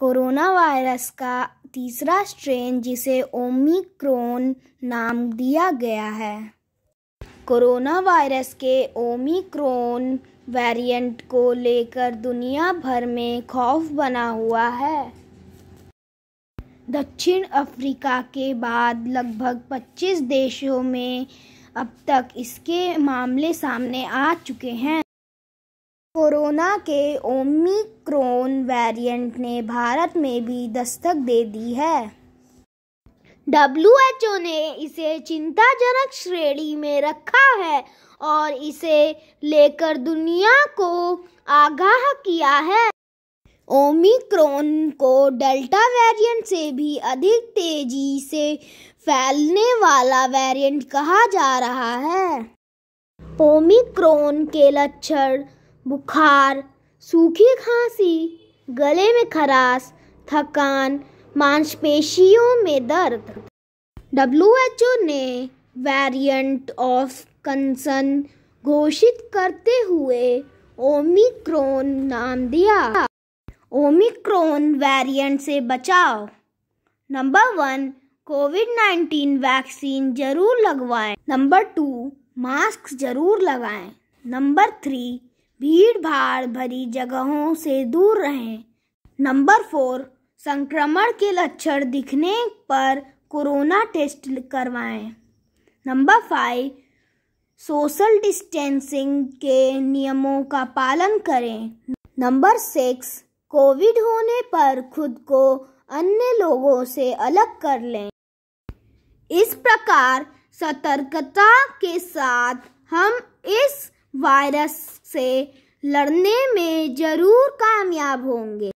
corona virus का तीसरा strain जिसे ओमिक्रोन नाम दिया गया है कोरोना वायरस के ओमिक्रोन वेरिएंट को लेकर दुनिया भर में खौफ बना हुआ है दक्षिण अफ्रीका के बाद लगभग 25 देशों में अब तक इसके मामले सामने आ चुके हैं कोरोना के ओमिक्रोन वेरिएंट ने भारत में भी दस्तक दे दी है डब्ल्यू ने इसे चिंताजनक श्रेणी में रखा है और इसे लेकर दुनिया को आगाह किया है ओमिक्रोन को डेल्टा वेरिएंट से भी अधिक तेजी से फैलने वाला वेरिएंट कहा जा रहा है ओमिक्रोन के लक्षण बुखार सूखी खांसी गले में खराश थकान मांसपेशियों में दर्द डब्ल्यू एच ओ ने वेरिएंट ऑफ कंसर्न घोषित करते हुए ओमिक्रोन नाम दिया ओमिक्रोन वेरिएंट से बचाव number one Covid nineteen vaccine जरूर लगवाएं नंबर टू मास्क जरूर लगाएं नंबर थ्री भीड़ भाड़ भरी जगहों से दूर रहें नंबर फोर संक्रमण के लक्षण दिखने पर कोरोना टेस्ट करवाएं नंबर फाइव सोशल डिस्टेंसिंग के नियमों का पालन करें नंबर सिक्स कोविड होने पर खुद को अन्य लोगों से अलग कर लें इस प्रकार सतर्कता के साथ हम इस वायरस से लड़ने में ज़रूर कामयाब होंगे